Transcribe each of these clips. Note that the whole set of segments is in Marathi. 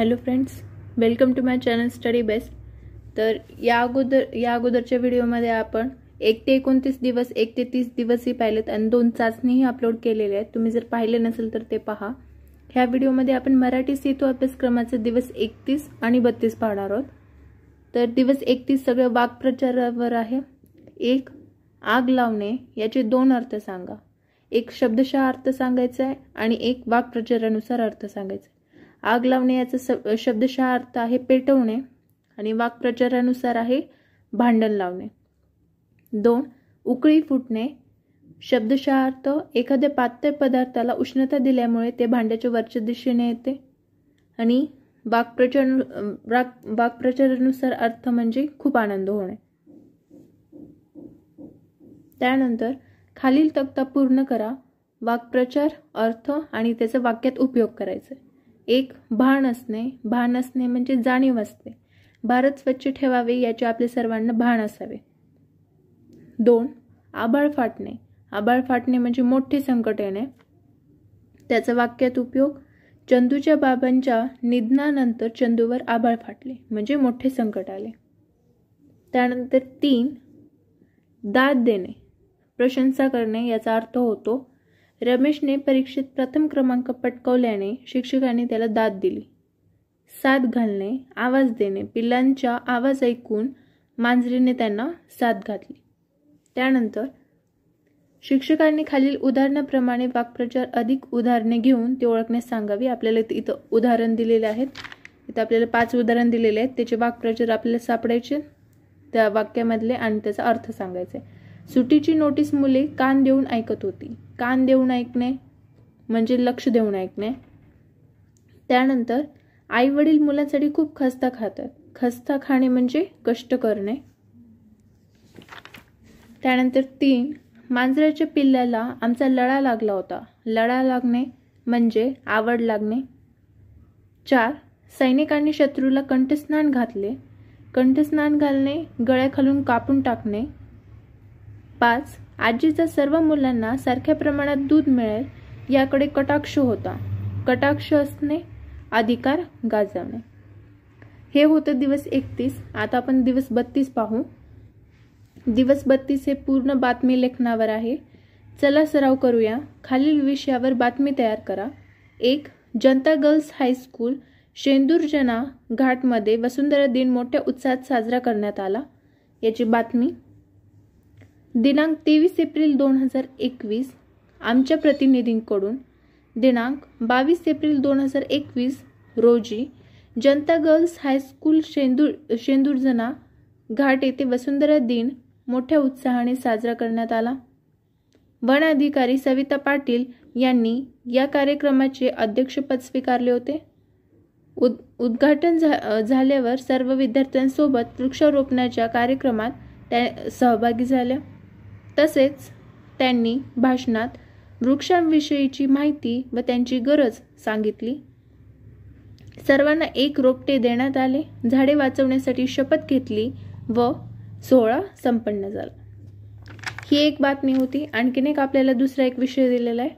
hello friends welcome to my channel study best तर या अगोदर या अगोदरच्या व्हिडिओमध्ये आपण एक ते एकोणतीस दिवस एक ते तीस दिवसही पाहिलेत आणि दोन चाचणीही अपलोड केलेले आहेत तुम्ही जर पाहिले नसेल तर ते पहा ह्या व्हिडिओमध्ये आपण मराठी सेतू अभ्यासक्रमाचे दिवस एकतीस आणि बत्तीस पाहणार आहोत तर दिवस एकतीस सगळं वाक्प्रचारावर आहे एक आग लावणे याचे दोन अर्थ सांगा एक शब्दशः अर्थ सांगायचा आहे आणि एक वाक्प्रचारानुसार अर्थ सांगायचा आहे आग लावणे याचा सब शब्दशः अर्थ आहे पेटवणे आणि वाक्प्रचारानुसार आहे भांडण लावणे दोन उकळी फुटणे शब्दशः अर्थ एखाद्या पातळ पदार्थाला उष्णता दिल्यामुळे ते भांड्याच्या वरच्या दिशेने येते आणि वाक्प्रचार वाक वाक्प्रचारानुसार अर्थ म्हणजे खूप आनंद होणे त्यानंतर खालील तक्ता पूर्ण करा वाक्प्रचार अर्थ आणि त्याचा वाक्यात उपयोग करायचा एक भान असणे भान असणे म्हणजे जाणीव असते भारत स्वच्छ ठेवावे याचे आपले सर्वांना भान असावे दोन आबाळ फाटणे आबाळ फाटणे म्हणजे मोठे संकट येणे त्याचा वाक्यात उपयोग चंदूच्या बाबांच्या निधनानंतर चंदूवर आबाळ फाटले म्हणजे मोठे संकट आले त्यानंतर तीन दाद देणे प्रशंसा करणे याचा अर्थ होतो रमेशने परीक्षेत प्रथम क्रमांक पटकवल्याने शिक्षकांनी त्याला दाद दिली साथ घालणे आवाज देणे पिल्लांचा आवाज ऐकून मांजरीने त्यांना साथ घातली त्यानंतर शिक्षकांनी खालील उदाहरणाप्रमाणे वाक्प्रचार अधिक उदाहरणे घेऊन ते ओळखण्यास सांगावी आपल्याला इथं उदाहरण दिलेले आहेत इथं आपल्याला पाच उदाहरण दिलेले आहेत त्याचे वाक्प्रचार आपल्याला सापडायचे त्या वाक्यामधले आणि त्याचा अर्थ सांगायचा आहे सुटीची नोटीस मुले कान देऊन ऐकत होती कान देऊन ऐकणे म्हणजे लक्ष देऊन ऐकणे त्यानंतर आई वडील मुलांसाठी खूप खस्ता खातात खस्ता खाणे म्हणजे कष्ट करणे त्यानंतर तीन मांजराच्या पिल्ल्याला आमचा लळा लागला होता लळा लागणे म्हणजे आवड लागणे चार सैनिकांनी शत्रूला कंठस्नान घातले कंठस्नान घालणे गळ्याखालून कापून टाकणे पाच आजीचा सर्व मुलांना सारख्या प्रमाणात दूध मिळेल याकडे कटाक्ष होता कटाक्ष असणे अधिकार गाजवणे हे होतं दिवस एकतीस आता आपण दिवस बत्तीस पाहू दिवस बत्तीस हे पूर्ण बातमी लेखनावर आहे चला सराव करूया खालील विषयावर बातमी तयार करा एक जनता गर्ल्स हायस्कूल शेंदूरजना घाटमध्ये वसुंधरा दिन मोठ्या उत्साहात साजरा करण्यात आला याची बातमी दिनांक तेवीस एप्रिल दोन हजार एकवीस आमच्या प्रतिनिधींकडून दिनांक बावीस एप्रिल दोन हजार एकवीस रोजी जनता गर्ल्स हायस्कूल शेंदूर शेंदूरजना घाट येथे वसुंधरा दिन मोठ्या उत्साहाने साजरा करण्यात आला वन अधिकारी सविता पाटील यांनी या कार्यक्रमाचे अध्यक्षपद स्वीकारले होते उद उद्घाटन झा झाल्यावर सर्व विद्यार्थ्यांसोबत वृक्षारोपणाच्या कार्यक्रमात त्या सहभागी झाल्या तसेच त्यांनी भाषणात वृक्षांविषयीची माहिती व त्यांची गरज सांगितली सर्वांना एक रोपटे देण्यात आले झाडे वाचवण्यासाठी शपथ घेतली व सोहळा संपन्न झाला ही एक बातमी होती आणखीन एक आपल्याला दुसरा एक विषय दिलेला आहे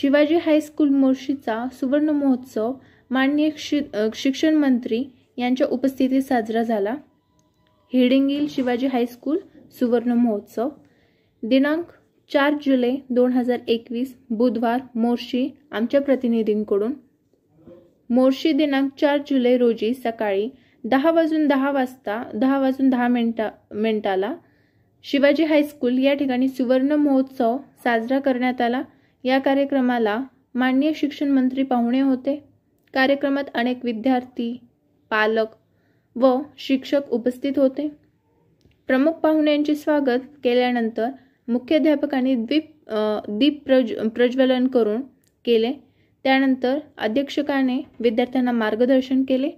शिवाजी हायस्कूल मोर्शीचा सुवर्ण महोत्सव माननीय शि शिक्षण मंत्री यांच्या उपस्थितीत साजरा झाला हिडिंगील शिवाजी हायस्कूल सुवर्ण महोत्सव दिनांक चार जुलै दोन हजार एकवीस बुधवार मोर्शी आमच्या प्रतिनिधींकडून मोर्शी दिनांक चार जुलै रोजी सकाळी दहा वाजून दहा वाजता दहा वाजून दहा मिनटा मिनिटाला शिवाजी हायस्कूल या ठिकाणी सुवर्ण महोत्सव साजरा करण्यात आला या कार्यक्रमाला माननीय शिक्षण मंत्री पाहुणे होते कार्यक्रमात अनेक विद्यार्थी पालक व शिक्षक उपस्थित होते प्रमुख पाहुण्यांचे स्वागत केल्यानंतर मुख्याध्यापकांनी द्वीप दीप प्रज प्रज्वलन करून केले त्यानंतर अध्यक्षकाने विद्यार्थ्यांना मार्गदर्शन केले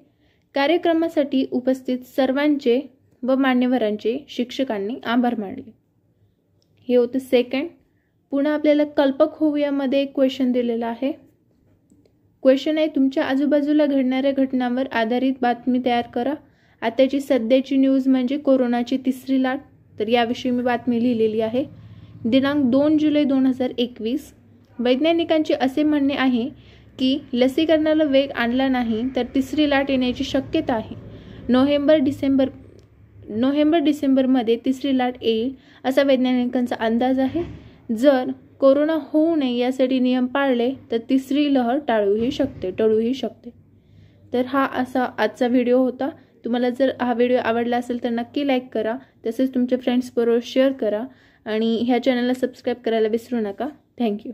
कार्यक्रमासाठी उपस्थित सर्वांचे व मान्यवरांचे शिक्षकांनी आभार मानले हे होतं सेकंड पुन्हा आपल्याला कल्पक होऊयामध्ये एक क्वेश्चन दिलेला आहे क्वेश्चन आहे तुमच्या आजूबाजूला घडणाऱ्या घटनांवर आधारित बातमी तयार करा आताची सध्याची न्यूज म्हणजे कोरोनाची तिसरी लाट तर याविषयी मी बातमी लिहिलेली आहे दिनांक दोन जुलै दोन हजार एकवीस वैज्ञानिकांचे असे म्हणणे आहे की लसीकरणाला वेग आणला नाही तर तिसरी लाट येण्याची शक्यता आहे नोव्हेंबर डिसेंबर नोव्हेंबर डिसेंबरमध्ये तिसरी लाट येईल असा वैज्ञानिकांचा अंदाज आहे जर कोरोना होऊ नये यासाठी नियम पाळले तर तिसरी लहर टाळूही शकते टळूही शकते तर हा असा आजचा व्हिडिओ होता तुम्हाला जर हा व्हिडिओ आवडला असेल तर नक्की लाईक करा तसेच तुमच्या फ्रेंड्सबरोबर शेअर करा आणि ह्या चॅनलला सबस्क्राईब करायला विसरू नका थँक्यू